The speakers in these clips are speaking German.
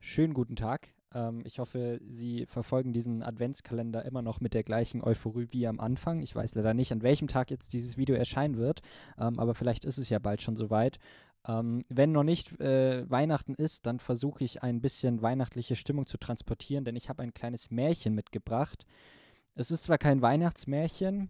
schönen guten Tag. Ähm, ich hoffe, Sie verfolgen diesen Adventskalender immer noch mit der gleichen Euphorie wie am Anfang. Ich weiß leider nicht, an welchem Tag jetzt dieses Video erscheinen wird, ähm, aber vielleicht ist es ja bald schon soweit. Ähm, wenn noch nicht äh, Weihnachten ist, dann versuche ich ein bisschen weihnachtliche Stimmung zu transportieren, denn ich habe ein kleines Märchen mitgebracht. Es ist zwar kein Weihnachtsmärchen,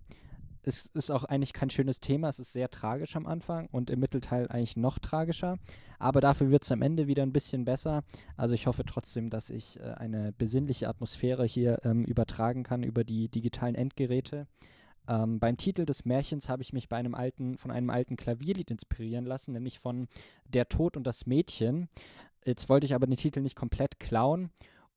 es ist auch eigentlich kein schönes Thema, es ist sehr tragisch am Anfang und im Mittelteil eigentlich noch tragischer. Aber dafür wird es am Ende wieder ein bisschen besser. Also ich hoffe trotzdem, dass ich äh, eine besinnliche Atmosphäre hier ähm, übertragen kann über die digitalen Endgeräte. Ähm, beim Titel des Märchens habe ich mich bei einem alten, von einem alten Klavierlied inspirieren lassen, nämlich von Der Tod und das Mädchen. Jetzt wollte ich aber den Titel nicht komplett klauen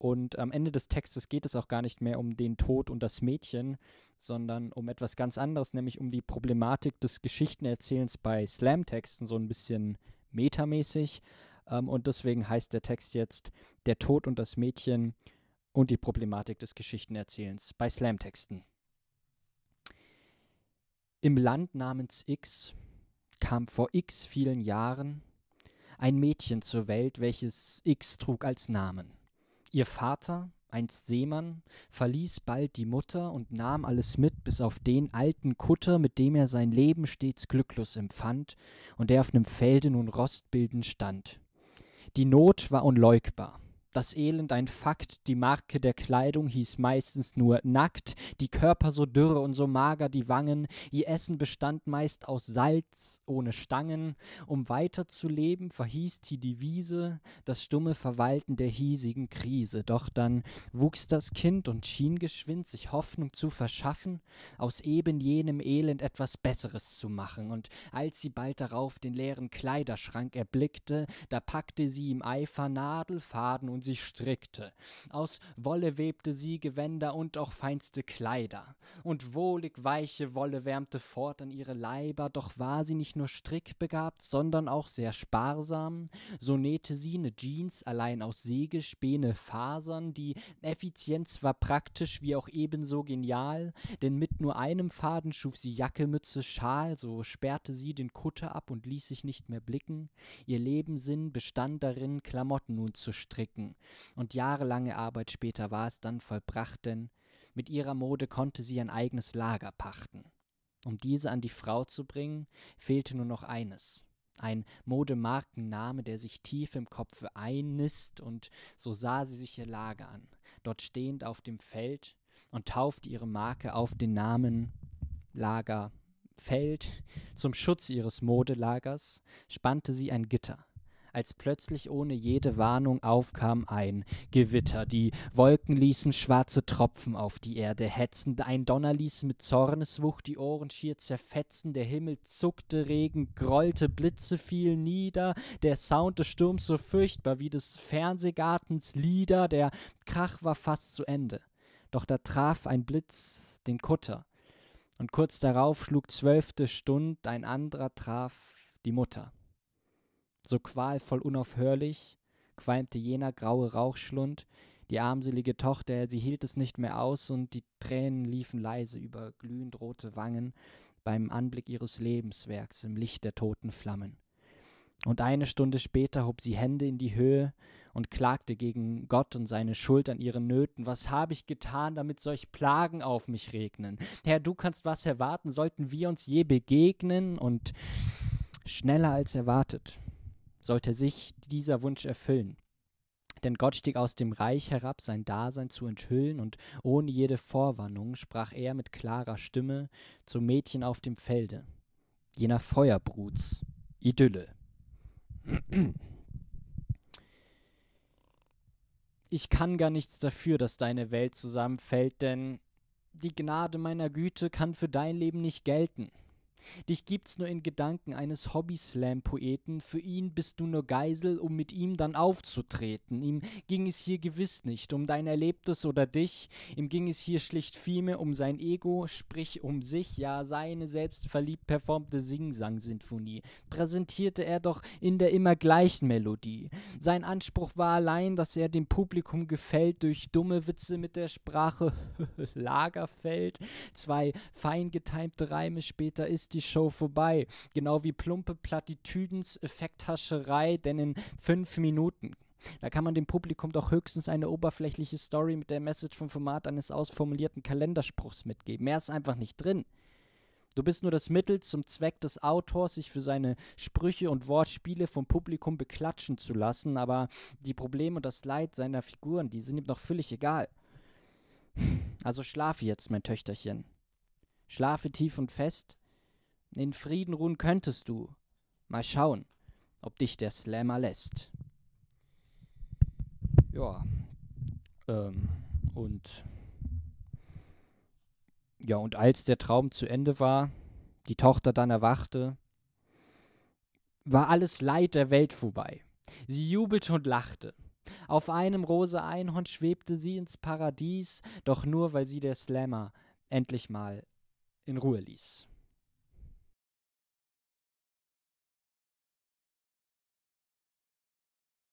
und am Ende des Textes geht es auch gar nicht mehr um den Tod und das Mädchen, sondern um etwas ganz anderes, nämlich um die Problematik des Geschichtenerzählens bei Slam-Texten, so ein bisschen metamäßig. Ähm, und deswegen heißt der Text jetzt Der Tod und das Mädchen und die Problematik des Geschichtenerzählens bei Slam-Texten. Im Land namens X kam vor x vielen Jahren ein Mädchen zur Welt, welches X trug als Namen. Ihr Vater, einst Seemann, verließ bald die Mutter und nahm alles mit, bis auf den alten Kutter, mit dem er sein Leben stets glücklos empfand und der auf einem Felde nun rostbildend stand. Die Not war unleugbar. Das Elend ein Fakt, die Marke der Kleidung hieß meistens nur nackt, die Körper so dürre und so mager die Wangen, ihr Essen bestand meist aus Salz ohne Stangen. Um weiterzuleben verhieß die Devise das stumme Verwalten der hiesigen Krise. Doch dann wuchs das Kind und schien geschwind, sich Hoffnung zu verschaffen, aus eben jenem Elend etwas Besseres zu machen. Und als sie bald darauf den leeren Kleiderschrank erblickte, da packte sie im Eifer Nadel, Faden und sie strickte. Aus Wolle webte sie Gewänder und auch feinste Kleider. Und wohlig weiche Wolle wärmte fort an ihre Leiber, doch war sie nicht nur strickbegabt, sondern auch sehr sparsam. So nähte sie ne Jeans allein aus Sägespäne Fasern. Die Effizienz war praktisch wie auch ebenso genial, denn mit nur einem Faden schuf sie Jacke, Mütze, Schal, so sperrte sie den Kutter ab und ließ sich nicht mehr blicken. Ihr Lebenssinn bestand darin, Klamotten nun zu stricken. Entwicklung. Und jahrelange Arbeit später war es dann vollbracht, denn mit ihrer Mode konnte sie ein eigenes Lager pachten. Um diese an die Frau zu bringen, fehlte nur noch eines. Ein Modemarkenname, der sich tief im Kopfe einnisst, und so sah sie sich ihr Lager an, dort stehend auf dem Feld, und taufte ihre Marke auf den Namen Lagerfeld. Zum Schutz ihres Modelagers spannte sie ein Gitter, als plötzlich ohne jede Warnung aufkam ein Gewitter, die Wolken ließen schwarze Tropfen auf die Erde hetzen, ein Donner ließ mit Zorneswucht die Ohren schier zerfetzen, der Himmel zuckte, Regen grollte, Blitze fielen nieder, der Sound des Sturms so furchtbar wie des Fernsehgartens Lieder, der Krach war fast zu Ende. Doch da traf ein Blitz den Kutter, und kurz darauf schlug zwölfte Stund, ein anderer traf die Mutter. So qualvoll unaufhörlich qualmte jener graue Rauchschlund, die armselige Tochter, sie hielt es nicht mehr aus, und die Tränen liefen leise über glühend rote Wangen beim Anblick ihres Lebenswerks im Licht der toten Flammen. Und eine Stunde später hob sie Hände in die Höhe und klagte gegen Gott und seine Schuld an ihren Nöten. Was habe ich getan, damit solch Plagen auf mich regnen? Herr, du kannst was erwarten, sollten wir uns je begegnen? Und schneller als erwartet sollte sich dieser Wunsch erfüllen. Denn Gott stieg aus dem Reich herab, sein Dasein zu enthüllen, und ohne jede Vorwarnung sprach er mit klarer Stimme zum Mädchen auf dem Felde, jener Feuerbruts, Idylle. Ich kann gar nichts dafür, dass deine Welt zusammenfällt, denn die Gnade meiner Güte kann für dein Leben nicht gelten. Dich gibt's nur in Gedanken eines Hobby-Slam-Poeten, für ihn bist du nur Geisel, um mit ihm dann aufzutreten. Ihm ging es hier gewiss nicht um dein Erlebtes oder dich, ihm ging es hier schlicht vielmehr um sein Ego, sprich um sich, ja, seine selbst verliebt performte sing sang sinfonie präsentierte er doch in der immer gleichen Melodie. Sein Anspruch war allein, dass er dem Publikum gefällt durch dumme Witze mit der Sprache Lagerfeld, zwei fein getimte Reime später ist die Show vorbei. Genau wie plumpe Plattitüdens, Effekthascherei, denn in fünf Minuten. Da kann man dem Publikum doch höchstens eine oberflächliche Story mit der Message vom Format eines ausformulierten Kalenderspruchs mitgeben. Mehr ist einfach nicht drin. Du bist nur das Mittel zum Zweck des Autors, sich für seine Sprüche und Wortspiele vom Publikum beklatschen zu lassen, aber die Probleme und das Leid seiner Figuren, die sind ihm doch völlig egal. Also schlafe jetzt, mein Töchterchen. Schlafe tief und fest, in Frieden ruhen könntest du. Mal schauen, ob dich der Slammer lässt. Ja. Ähm, und ja, und als der Traum zu Ende war, die Tochter dann erwachte, war alles Leid der Welt vorbei. Sie jubelte und lachte. Auf einem rosa Einhorn schwebte sie ins Paradies, doch nur weil sie der Slammer endlich mal in Ruhe ließ.